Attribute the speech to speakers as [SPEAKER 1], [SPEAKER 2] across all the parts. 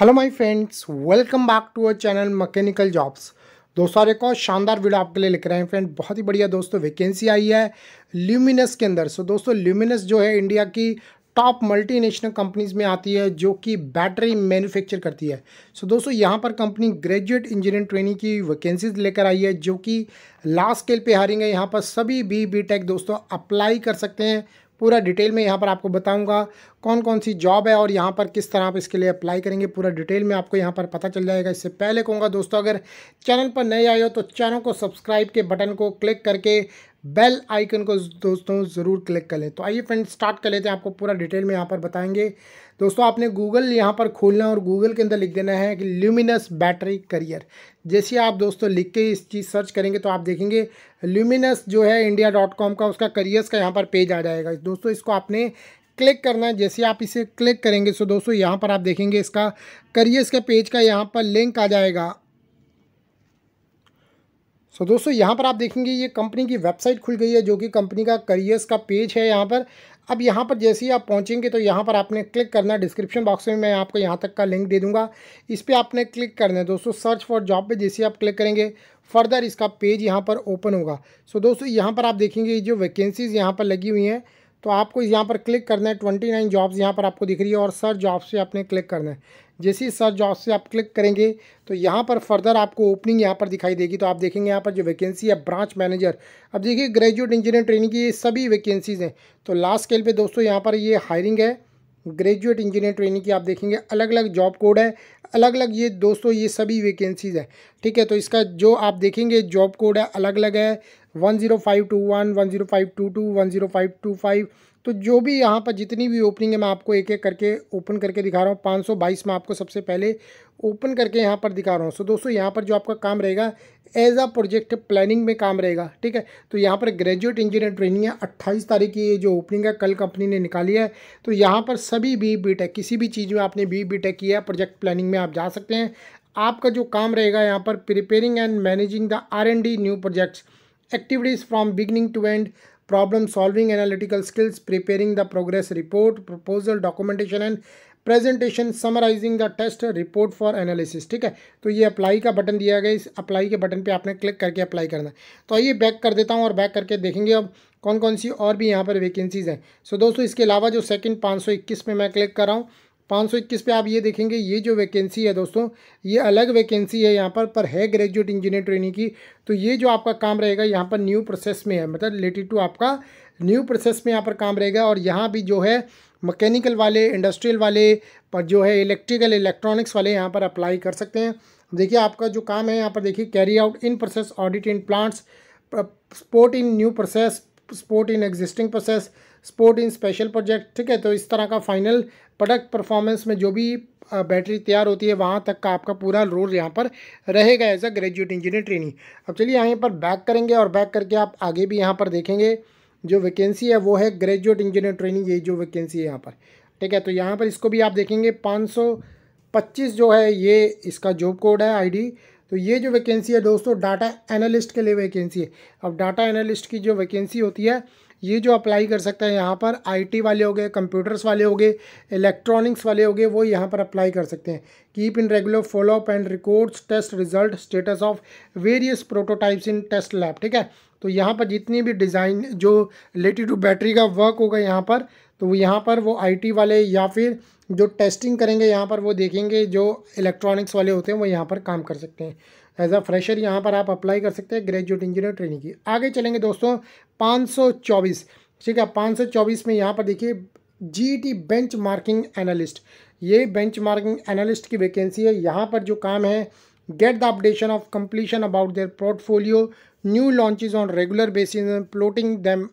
[SPEAKER 1] hello my friends welcome back to our channel mechanical jobs दोस्तों और एक और शानदार वीडियो आपके लिए लिख रहे हैं फ्रेंड बहुत ही बढ़िया दोस्तों वैकेंसी आई है ल्यूमिनस के अंदर सो so, दोस्तों ल्यूमिनस जो है इंडिया की टॉप मल्टीनेशनल कंपनीज में आती है जो कि बैटरी मैन्युफैक्चर करती है सो so, दोस्तों यहाँ पर कंपनी ग्रेजुएट इंजीनियर ट्रेनिंग की वैकेंसीज लेकर आई है जो कि लास्ट स्केल पे हारिंग है यहाँ पर सभी बी बी टेक दोस्तों अप्लाई कर सकते हैं पूरा डिटेल में यहाँ पर आपको बताऊँगा कौन कौन सी जॉब है और यहाँ पर किस तरह आप इसके लिए अप्लाई करेंगे पूरा डिटेल में आपको यहाँ पर पता चल जाएगा इससे पहले कहूँगा दोस्तों अगर चैनल पर नए आए हो तो चैनल को सब्सक्राइब के बटन को क्लिक करके बेल आइकन को दोस्तों ज़रूर क्लिक कर लें तो आइए फ्रेंड स्टार्ट कर लेते हैं आपको पूरा डिटेल में यहाँ पर बताएंगे दोस्तों आपने गूगल यहाँ पर खोलना और गूगल के अंदर लिख देना है कि ल्यूमिनस बैटरी करियर जैसे आप दोस्तों लिख के इस चीज़ सर्च करेंगे तो आप देखेंगे ल्यूमिनस जो है इंडिया डॉट कॉम का उसका करियर्स का यहाँ पर पेज आ जाएगा दोस्तों इसको आपने क्लिक करना है जैसे आप इसे क्लिक करेंगे सो दोस्तों यहाँ पर आप देखेंगे इसका करियर्स के पेज का यहाँ पर लिंक आ जाएगा सो so, दोस्तों यहाँ पर आप देखेंगे ये कंपनी की वेबसाइट खुल गई है जो कि कंपनी का करियर्स का पेज है यहाँ पर अब यहाँ पर जैसे ही आप पहुँचेंगे तो यहाँ पर आपने क्लिक करना है डिस्क्रिप्शन बॉक्स में मैं आपको यहाँ तक का लिंक दे दूँगा इस पर आपने क्लिक करना है दोस्तों सर्च फॉर जॉब पे जैसे आप क्लिक करेंगे फर्दर इसका पेज यहाँ पर ओपन होगा सो so, दोस्तों यहाँ पर आप देखेंगे जो वैकेंसीज़ यहाँ पर लगी हुई हैं तो आपको यहाँ पर क्लिक करना है ट्वेंटी नाइन जॉब्स यहाँ पर आपको दिख रही है और सर्च जॉब्स से आपने क्लिक करना है जैसे ही सर्च जॉब्स से आप क्लिक करेंगे तो यहाँ पर फर्दर आपको ओपनिंग यहाँ पर दिखाई देगी तो आप देखेंगे यहाँ पर जो वैकेंसी है ब्रांच मैनेजर अब देखिए ग्रेजुएट इंजीनियर ट्रेनिंग की ये सभी वैकेंसीज़ हैं तो लास्ट स्केल पर दोस्तों यहाँ पर ये हायरिंग है ग्रेजुएट इंजीनियर ट्रेनिंग की आप देखेंगे अलग अलग जॉब कोड है अलग अलग ये दोस्तों ये सभी वैकेंसीज़ हैं ठीक है तो इसका जो आप देखेंगे जॉब कोड है अलग अलग है one zero five two one one zero five two two one zero five two five तो जो भी यहाँ पर जितनी भी ओपनिंग है मैं आपको एक एक करके ओपन करके दिखा रहा हूँ 522 में आपको सबसे पहले ओपन करके यहाँ पर दिखा रहा हूँ सो दोस्तों यहाँ पर जो आपका काम रहेगा एज अ प्रोजेक्ट प्लानिंग में काम रहेगा ठीक है तो यहाँ पर ग्रेजुएट इंजीनियर ट्रेनिंग है अट्ठाईस तारीख की ये जो ओपनिंग है कल कंपनी ने निकाली है तो यहाँ पर सभी बी बी टेक किसी भी चीज़ में आपने बी बी टेक किया है प्रोजेक्ट प्लानिंग में आप जा सकते हैं आपका जो काम रहेगा यहाँ पर preparing and managing the R and D new projects activities from beginning to end problem solving analytical skills, preparing the progress report, proposal documentation and presentation summarising the test report for analysis ठीक है तो ये apply का button दिया गया इस apply के button पे आपने क्लिक करके अप्लाई करना तो आइए बैक कर देता हूँ और बैक करके देखेंगे अब कौन कौन सी और भी यहाँ पर वैकेंसीज़ हैं सो so, दोस्तों इसके अलावा जो सेकंड 521 में मैं क्लिक कर रहा हूँ पाँच सौ इक्कीस पे आप ये देखेंगे ये जो वैकेंसी है दोस्तों ये अलग वैकेंसी है यहाँ पर पर है ग्रेजुएट इंजीनियर ट्रेनिंग की तो ये जो आपका काम रहेगा यहाँ पर न्यू प्रोसेस में है मतलब रिलेटेड टू आपका न्यू प्रोसेस में यहाँ पर काम रहेगा और यहाँ भी जो है मैकेनिकल वाले इंडस्ट्रियल वाले पर जो है इलेक्ट्रिकल इलेक्ट्रॉनिक्स वाले यहाँ पर अप्लाई कर सकते हैं देखिए आपका जो काम है यहाँ पर देखिए carry out in process audit in plants support in new process support in existing process support in special project ठीक है तो इस तरह का फाइनल प्रोडक्ट परफॉर्मेंस में जो भी बैटरी तैयार होती है वहाँ तक का आपका पूरा रोल यहाँ पर रहेगा as a graduate engineer training अब चलिए यहाँ पर बैक करेंगे और बैक करके आप आगे भी यहाँ पर देखेंगे जो वैकेंसी है वो है ग्रेजुएट इंजीनियर ट्रेनिंग ये जो वैकेंसी है यहाँ पर ठीक है तो यहाँ पर इसको भी आप देखेंगे पाँच जो है ये इसका जॉब कोड है आईडी तो ये जो वैकेंसी है दोस्तों डाटा एनालिस्ट के लिए वैकेंसी है अब डाटा एनालिस्ट की जो वैकेंसी होती है ये जो अप्लाई कर सकता है यहाँ पर आईटी वाले हो गए कंप्यूटर्स वाले हो गए इलेक्ट्रॉनिक्स वाले हो गए वो यहाँ पर अप्लाई कर सकते हैं keep in regular follow up and records test result status of various prototypes in test lab ठीक है तो यहाँ पर जितनी भी डिज़ाइन जो रिलेटेड टू बैटरी का वर्क होगा यहाँ पर तो यहाँ पर वो आई वाले या फिर जो टेस्टिंग करेंगे यहाँ पर वो देखेंगे जो इलेक्ट्रॉनिक्स वाले होते हैं वो यहाँ पर काम कर सकते हैं एज अ फ्रेशर यहाँ पर आप अप्लाई कर सकते हैं ग्रेजुएट इंजीनियर ट्रेनिंग की आगे चलेंगे दोस्तों पाँच ठीक है पाँच में यहाँ पर देखिए G T benchmarking analyst ये बेंच मार्किंग एनालिस्ट की वैकेंसी है यहाँ पर जो काम है get the updation of completion about their portfolio new launches on regular basis plotting them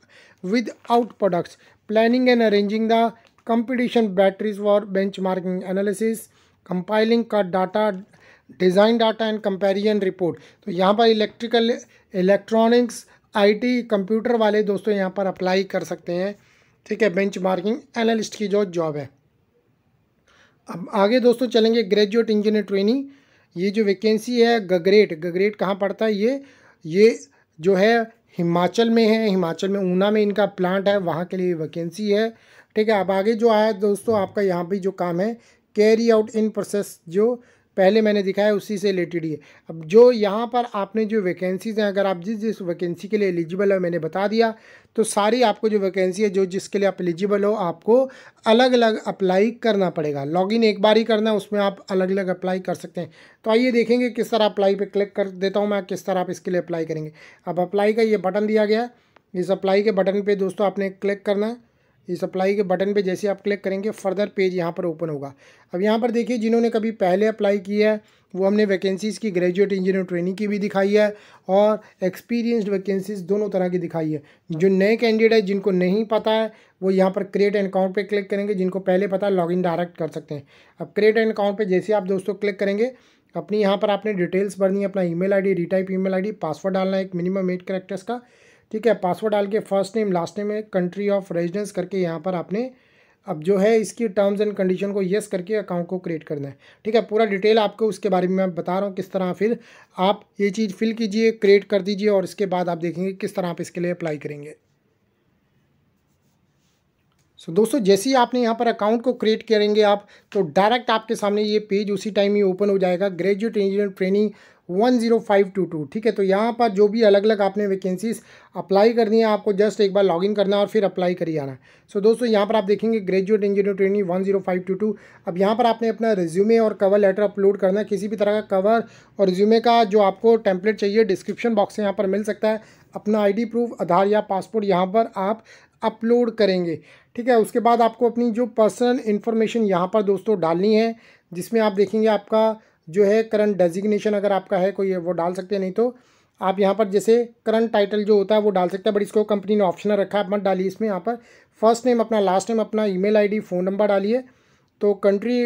[SPEAKER 1] with out products planning and arranging the competition batteries for benchmarking analysis compiling का data design data and comparison report तो यहाँ पर electrical electronics IT computer वाले दोस्तों यहाँ पर apply कर सकते हैं ठीक है बेंच मार्किंग एनालिस्ट की जो जॉब है अब आगे दोस्तों चलेंगे ग्रेजुएट इंजीनियर ट्रेनिंग ये जो वैकेंसी है गगरेट गगरेट कहाँ पड़ता है ये ये जो है हिमाचल में है हिमाचल में ऊना में इनका प्लांट है वहाँ के लिए वैकेंसी है ठीक है अब आगे जो आया दोस्तों आपका यहाँ पर जो काम है कैरी आउट इन प्रोसेस जो पहले मैंने दिखाया उसी से रिलेटेड ही अब जो यहाँ पर आपने जो वैकेंसीज़ हैं अगर आप जिस जिस वैकेंसी के लिए एलिजिबल है मैंने बता दिया तो सारी आपको जो वैकेंसी है जो जिसके लिए आप एलिजिबल हो आपको अलग अलग अप्लाई करना पड़ेगा लॉगिन एक बार ही करना है उसमें आप अलग अलग अप्लाई कर सकते हैं तो आइए देखेंगे किस तरह अप्लाई पर क्लिक कर देता हूँ मैं किस तरह आप इसके लिए अप्लाई करेंगे अब अप्लाई का ये बटन दिया गया है इस अप्लाई के बटन पर दोस्तों आपने क्लिक करना है इस अप्लाई के बटन पे जैसे आप क्लिक करेंगे फर्दर पेज यहाँ पर ओपन होगा अब यहाँ पर देखिए जिन्होंने कभी पहले अप्लाई किया है वो हमने वैकेंसीज़ की ग्रेजुएट इंजीनियर ट्रेनिंग की भी दिखाई है और एक्सपीरियंस्ड वैकेंसीज दोनों तरह की दिखाई है जो नए कैंडिडेट है जिनको नहीं पता है वो यहाँ पर क्रिएट एंड अकाउंट पर क्लिक करेंगे जिनको पहले पता है लॉगिन डायरेक्ट कर सकते हैं अब क्रिएट एंड अकाउंट पर जैसे आप दोस्तों क्लिक करेंगे अपनी यहाँ पर आपने डिटेल्स भरनी है अपना I D retype I D password डालना है एक मिनिमम एट करेक्टर्स का ठीक है पासवर्ड डाल के फर्स्ट नेम लास्ट नेम में कंट्री ऑफ रेजिडेंस करके यहाँ पर आपने अब जो है इसकी टर्म्स एंड कंडीशन को येस करके अकाउंट को क्रिएट करना है ठीक है पूरा डिटेल आपको उसके बारे में मैं बता रहा हूँ किस तरह फिर आप ये चीज़ फिल कीजिए क्रिएट कर दीजिए और इसके बाद आप देखेंगे किस तरह आप इसके लिए अप्लाई करेंगे सो so, दोस्तों जैसे ही आपने यहाँ पर अकाउंट को क्रिएट करेंगे आप तो डायरेक्ट आपके सामने ये पेज उसी टाइम ही ओपन हो जाएगा graduate engineer training one zero five two two ठीक है तो यहाँ पर जो भी अलग अलग आपने वैकेंसीज अप्लाई करनी है आपको जस्ट एक बार लॉगिन करना है और फिर अप्लाई करिए आना है सो so, दोस्तों यहाँ पर आप देखेंगे graduate engineer training one zero five two two अब यहाँ पर आपने अपना रिज्यूमे और कवर लेटर अपलोड करना है किसी भी तरह का कवर और रिज्यूमे का जो आपको टेम्पलेट चाहिए डिस्क्रिप्शन बॉक्स यहाँ पर मिल सकता है अपना आई प्रूफ आधार या पासपोर्ट यहाँ पर आप अपलोड करेंगे ठीक है उसके बाद आपको अपनी जो पर्सनल इन्फॉर्मेशन यहाँ पर दोस्तों डालनी है जिसमें आप देखेंगे आपका जो है करंट डेजिग्नेशन अगर आपका है कोई वो डाल सकते हैं नहीं तो आप यहाँ पर जैसे करंट टाइटल जो होता है वो डाल सकते हैं बट इसको कंपनी ने ऑप्शनल रखा है आप मत डालिए इसमें यहाँ पर फर्स्ट नेम अपना लास्ट नेम अपना ईमेल आईडी फ़ोन नंबर डालिए तो कंट्री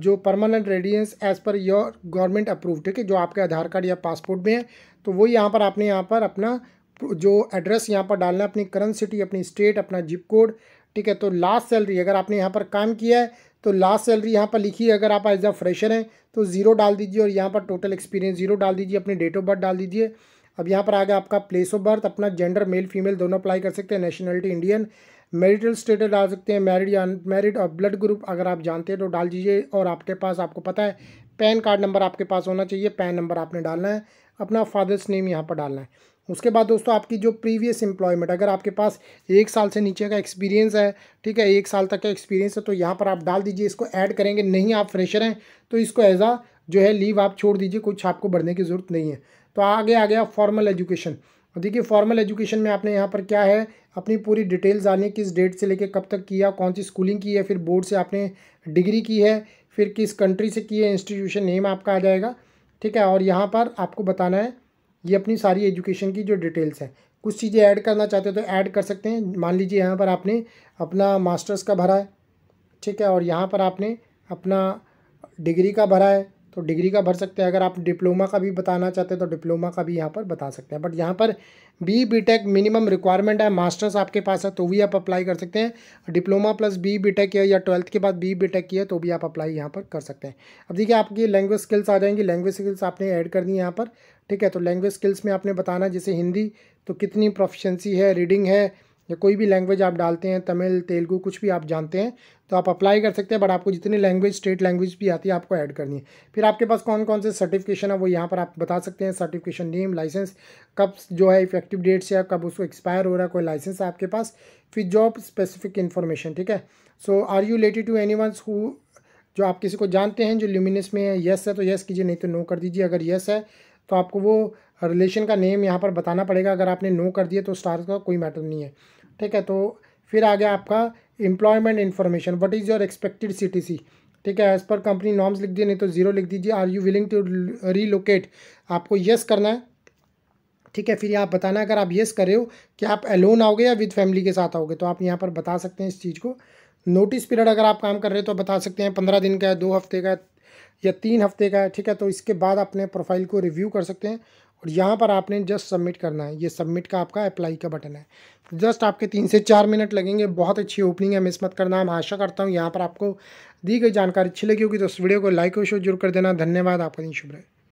[SPEAKER 1] जो permanent residence as per your government approve ठीक है जो आपके आधार कार्ड या पासपोर्ट में है तो वही यहाँ पर आपने यहाँ पर अपना जो एड्रेस यहाँ पर डालना है अपनी करंट सिटी अपनी स्टेट अपना जिप कोड ठीक है तो लास्ट सैलरी अगर आपने यहाँ पर काम किया है तो लास्ट सैलरी यहाँ पर लिखी है अगर आप एज अ फ्रेशर हैं तो ज़ीरो डाल दीजिए और यहाँ पर टोटल एक्सपीरियंस ज़ीरो डाल दीजिए अपनी डेट ऑफ बर्थ डाल दीजिए अब यहाँ पर आ गया आपका प्लेस ऑफ बर्थ अपना जेंडर मेल फीमेल दोनों अप्लाई कर सकते हैं नेशनलिटी इंडियन मेरिटल स्टेटस डाल सकते हैं मैरिड या अनमेरिड और ब्लड ग्रुप अगर आप जानते हैं तो डाल दीजिए और आपके पास आपको पता है पैन कार्ड नंबर आपके पास होना चाहिए पैन नंबर आपने डालना है अपना फादर्स नेम यहाँ पर डालना है उसके बाद दोस्तों आपकी जो प्रीवियस एम्प्लॉयमेंट अगर आपके पास एक साल से नीचे का एक्सपीरियंस है ठीक है एक साल तक का एक्सपीरियंस है तो यहाँ पर आप डाल दीजिए इसको ऐड करेंगे नहीं आप फ्रेशर हैं तो इसको एज आ जो है लीव आप छोड़ दीजिए कुछ आपको बढ़ने की ज़रूरत नहीं है तो आगे आ गया फॉर्मल एजुकेशन देखिए फॉर्मल एजुकेशन में आपने यहाँ पर क्या है अपनी पूरी डिटेल्स डालनी किस डेट से लेकर कब तक किया कौन सी स्कूलिंग की है फिर बोर्ड से आपने डिग्री की है फिर किस कंट्री से की है इंस्टीट्यूशन नेम आपका आ जाएगा ठीक है और यहाँ पर आपको बताना है ये अपनी सारी एजुकेशन की जो डिटेल्स है कुछ चीज़ें ऐड करना चाहते हो तो ऐड कर सकते हैं मान लीजिए यहाँ पर आपने अपना मास्टर्स का भरा है ठीक है और यहाँ पर आपने अपना डिग्री का भरा है तो डिग्री का भर सकते हैं अगर आप डिप्लोमा का भी बताना चाहते हैं तो डिप्लोमा का भी यहाँ पर बता सकते हैं बट यहाँ पर B B tech minimum requirement है मास्टर्स आपके पास है तो भी आप अप्लाई कर सकते हैं diploma plus B B tech है या ट्वेल्थ के बाद बी बी टेक की है तो भी आप अप्लाई यहाँ पर कर सकते हैं अब देखिए आपकी लैंग्वेज स्किल्स आ जाएंगी लैंग्वेज स्किल्स आपने ऐड कर दी यहाँ पर ठीक है तो लैंग्वेज स्किल्स में आपने बताना जैसे हिंदी तो कितनी प्रोफिशेंसी है रीडिंग है या कोई भी लैंग्वेज आप डालते हैं तमिल तेलुगू कुछ भी आप जानते हैं तो आप अप्लाई कर सकते हैं बट आपको जितनी लैंग्वेज स्टेट लैंग्वेज भी आती है आपको ऐड करनी है फिर आपके पास कौन कौन से सर्टिफिकेशन है वो यहाँ पर आप बता सकते हैं सर्टिफिकेशन नेम लाइसेंस कब जो है इफेक्टिव डेट से कब उसको एक्सपायर हो रहा है कोई लाइसेंस है आपके पास फिर जॉब स्पेसिफिक इन्फॉर्मेशन ठीक है so are you related to any ones who जो आप किसी को जानते हैं जो ल्यूमिनस में है येस है तो येस कीजिए नहीं तो नो कर दीजिए अगर येस है तो आपको वो रिलेशन का नेम यहाँ पर बताना पड़ेगा अगर आपने नो कर दिया तो स्टार का कोई मैटर नहीं है ठीक है तो फिर आ गया आपका employment information what is your expected C C ठीक है एज़ पर कंपनी नॉर्म्स लिख दिए नहीं तो ज़ीरो लिख दीजिए are you willing to relocate आपको येस करना है ठीक है फिर आप बताना अगर आप येस कर रहे हो कि आप एलोन आओगे या विद फैमिली के साथ आओगे तो आप यहाँ पर बता सकते हैं इस चीज़ को नोटिस पीरियड अगर आप काम कर रहे हो तो बता सकते हैं पंद्रह दिन का है दो हफ्ते का या तीन हफ्ते का है ठीक है तो इसके बाद अपने प्रोफाइल को रिव्यू कर सकते हैं और यहाँ पर आपने जस्ट सबमिट करना है ये सबमिट का आपका अप्लाई का बटन है जस्ट आपके तीन से चार मिनट लगेंगे बहुत अच्छी ओपनिंग है मिस मत करना मैं आशा करता हूँ यहाँ पर आपको दी गई जानकारी अच्छी लगी होगी तो इस वीडियो को लाइक और शेयर जरूर कर देना धन्यवाद आपका दिन शुभ रहे